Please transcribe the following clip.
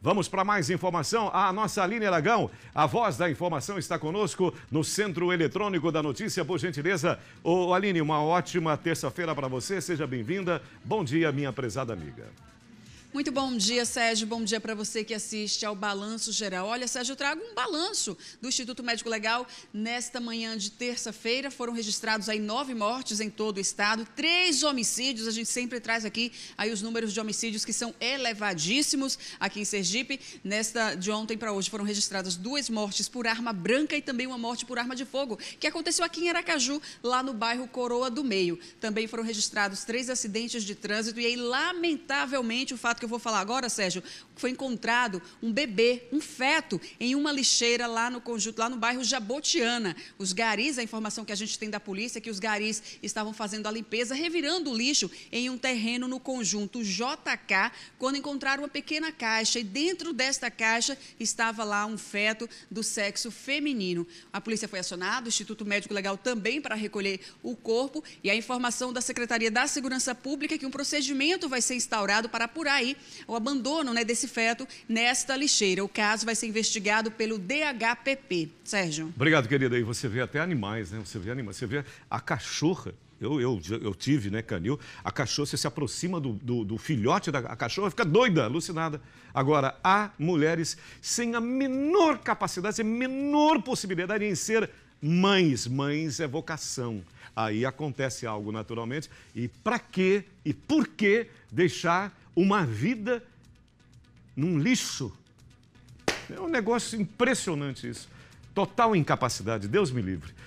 Vamos para mais informação. A nossa Aline Aragão, a voz da informação, está conosco no Centro Eletrônico da Notícia. Por gentileza, ô Aline, uma ótima terça-feira para você. Seja bem-vinda. Bom dia, minha prezada amiga. Muito bom dia, Sérgio. Bom dia para você que assiste ao Balanço Geral. Olha, Sérgio, eu trago um balanço do Instituto Médico Legal. Nesta manhã de terça-feira foram registrados aí nove mortes em todo o estado, três homicídios. A gente sempre traz aqui aí os números de homicídios que são elevadíssimos aqui em Sergipe. Nesta de ontem para hoje foram registradas duas mortes por arma branca e também uma morte por arma de fogo, que aconteceu aqui em Aracaju, lá no bairro Coroa do Meio. Também foram registrados três acidentes de trânsito e aí, lamentavelmente, o fato fato que eu vou falar agora, Sérgio, foi encontrado um bebê, um feto, em uma lixeira lá no conjunto, lá no bairro Jabotiana. Os garis, a informação que a gente tem da polícia é que os garis estavam fazendo a limpeza, revirando o lixo em um terreno no conjunto JK, quando encontraram uma pequena caixa. E dentro desta caixa estava lá um feto do sexo feminino. A polícia foi acionada, o Instituto Médico Legal também para recolher o corpo. E a informação da Secretaria da Segurança Pública é que um procedimento vai ser instaurado para apurar aí o abandono né, desse feto nesta lixeira. O caso vai ser investigado pelo DHPP. Sérgio. Obrigado, querida. E você vê até animais, né? Você vê animais, você vê a cachorra eu, eu, eu tive, né, canil. A cachorra, você se aproxima do, do, do filhote da cachorra, fica doida, alucinada. Agora, há mulheres sem a menor capacidade, sem a menor possibilidade em ser mães. Mães é vocação. Aí acontece algo naturalmente. E para quê e por que deixar uma vida num lixo. É um negócio impressionante isso. Total incapacidade, Deus me livre.